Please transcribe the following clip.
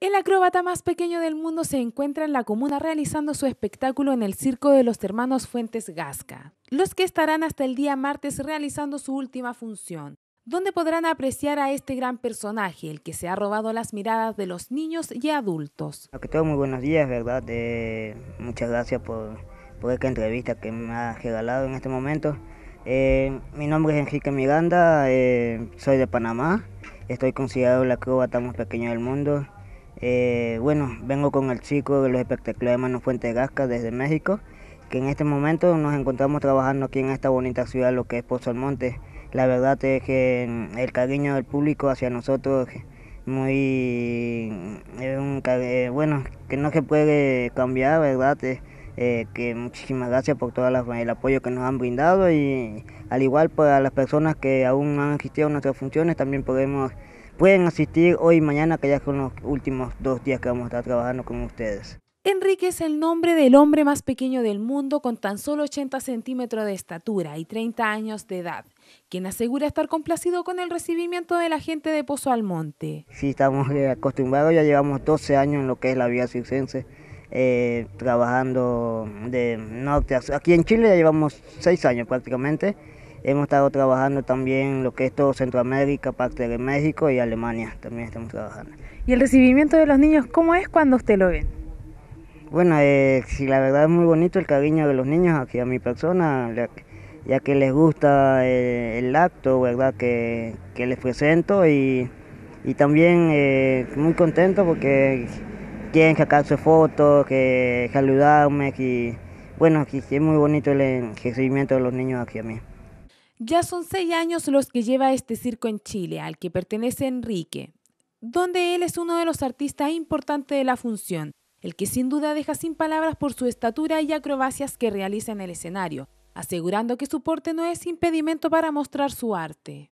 El acróbata más pequeño del mundo se encuentra en la comuna realizando su espectáculo en el circo de los hermanos Fuentes Gasca, los que estarán hasta el día martes realizando su última función, donde podrán apreciar a este gran personaje, el que se ha robado las miradas de los niños y adultos. que muy buenos días, ¿verdad? muchas gracias por, esta entrevista que me ha regalado en este momento. Eh, mi nombre es Enrique Miranda, eh, soy de Panamá, estoy considerado el acróbata más pequeño del mundo. Eh, bueno, vengo con el chico de los espectáculos de Mano Fuente Gasca desde México, que en este momento nos encontramos trabajando aquí en esta bonita ciudad, lo que es Pozo Almonte. La verdad es que mm, el cariño del público hacia nosotros muy es un, eh, bueno que no se puede cambiar verdad eh, que muchísimas gracias por todo el apoyo que nos han brindado y al igual para las personas que aún han asistido a nuestras funciones también podemos pueden asistir hoy y mañana, que ya son los últimos dos días que vamos a estar trabajando con ustedes. Enrique es el nombre del hombre más pequeño del mundo con tan solo 80 centímetros de estatura y 30 años de edad, quien asegura estar complacido con el recibimiento de la gente de Pozo Almonte. Sí, estamos eh, acostumbrados, ya llevamos 12 años en lo que es la vía circense, eh, trabajando de norte Aquí en Chile ya llevamos 6 años prácticamente Hemos estado trabajando también lo que es todo Centroamérica, parte de México y Alemania también estamos trabajando. ¿Y el recibimiento de los niños cómo es cuando usted lo ve? Bueno, eh, la verdad es muy bonito el cariño de los niños aquí a mi persona, ya que les gusta eh, el acto, ¿verdad?, que, les presento y, también eh, muy contento porque quieren sacarse fotos, que saludarme y bueno, aquí es muy bonito el recibimiento de los niños aquí a mí. Ya son seis años los que lleva este circo en Chile, al que pertenece Enrique, donde él es uno de los artistas importantes de la función, el que sin duda deja sin palabras por su estatura y acrobacias que realiza en el escenario, asegurando que su porte no es impedimento para mostrar su arte.